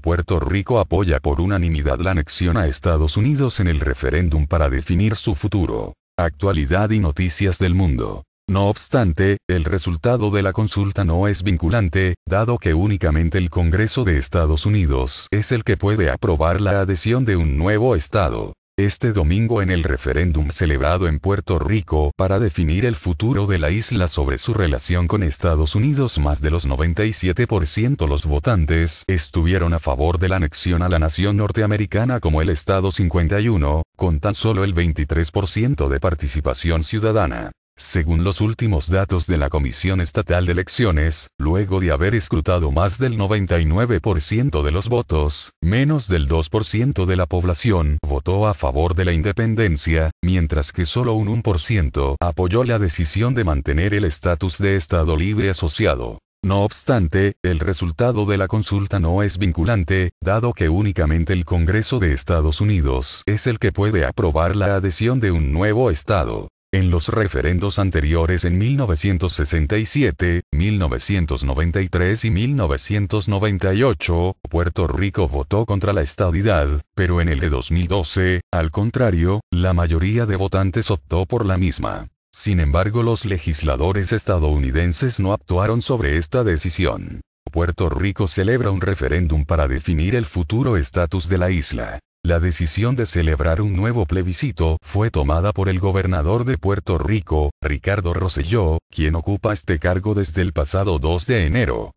Puerto Rico apoya por unanimidad la anexión a Estados Unidos en el referéndum para definir su futuro. Actualidad y noticias del mundo. No obstante, el resultado de la consulta no es vinculante, dado que únicamente el Congreso de Estados Unidos es el que puede aprobar la adhesión de un nuevo Estado este domingo en el referéndum celebrado en Puerto Rico para definir el futuro de la isla sobre su relación con Estados Unidos. Más de los 97% los votantes estuvieron a favor de la anexión a la nación norteamericana como el Estado 51, con tan solo el 23% de participación ciudadana. Según los últimos datos de la Comisión Estatal de Elecciones, luego de haber escrutado más del 99% de los votos, menos del 2% de la población votó a favor de la independencia, mientras que solo un 1% apoyó la decisión de mantener el estatus de Estado libre asociado. No obstante, el resultado de la consulta no es vinculante, dado que únicamente el Congreso de Estados Unidos es el que puede aprobar la adhesión de un nuevo Estado. En los referendos anteriores en 1967, 1993 y 1998, Puerto Rico votó contra la estadidad, pero en el de 2012, al contrario, la mayoría de votantes optó por la misma. Sin embargo, los legisladores estadounidenses no actuaron sobre esta decisión. Puerto Rico celebra un referéndum para definir el futuro estatus de la isla. La decisión de celebrar un nuevo plebiscito fue tomada por el gobernador de Puerto Rico, Ricardo Rosselló, quien ocupa este cargo desde el pasado 2 de enero.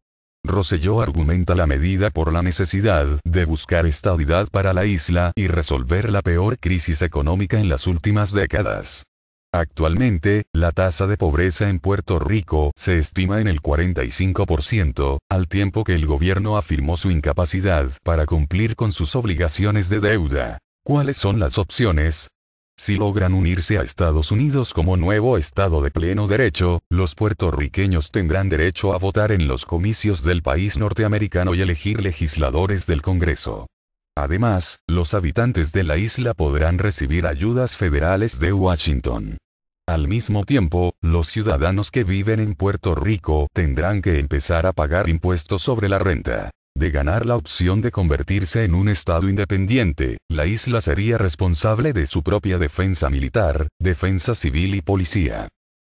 Rosselló argumenta la medida por la necesidad de buscar estabilidad para la isla y resolver la peor crisis económica en las últimas décadas. Actualmente, la tasa de pobreza en Puerto Rico se estima en el 45%, al tiempo que el gobierno afirmó su incapacidad para cumplir con sus obligaciones de deuda. ¿Cuáles son las opciones? Si logran unirse a Estados Unidos como nuevo Estado de pleno derecho, los puertorriqueños tendrán derecho a votar en los comicios del país norteamericano y elegir legisladores del Congreso. Además, los habitantes de la isla podrán recibir ayudas federales de Washington. Al mismo tiempo, los ciudadanos que viven en Puerto Rico tendrán que empezar a pagar impuestos sobre la renta. De ganar la opción de convertirse en un estado independiente, la isla sería responsable de su propia defensa militar, defensa civil y policía.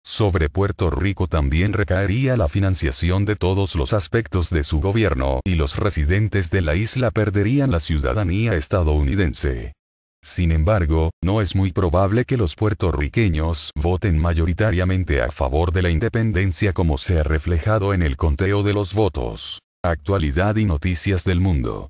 Sobre Puerto Rico también recaería la financiación de todos los aspectos de su gobierno y los residentes de la isla perderían la ciudadanía estadounidense. Sin embargo, no es muy probable que los puertorriqueños voten mayoritariamente a favor de la independencia como se ha reflejado en el conteo de los votos. Actualidad y noticias del mundo.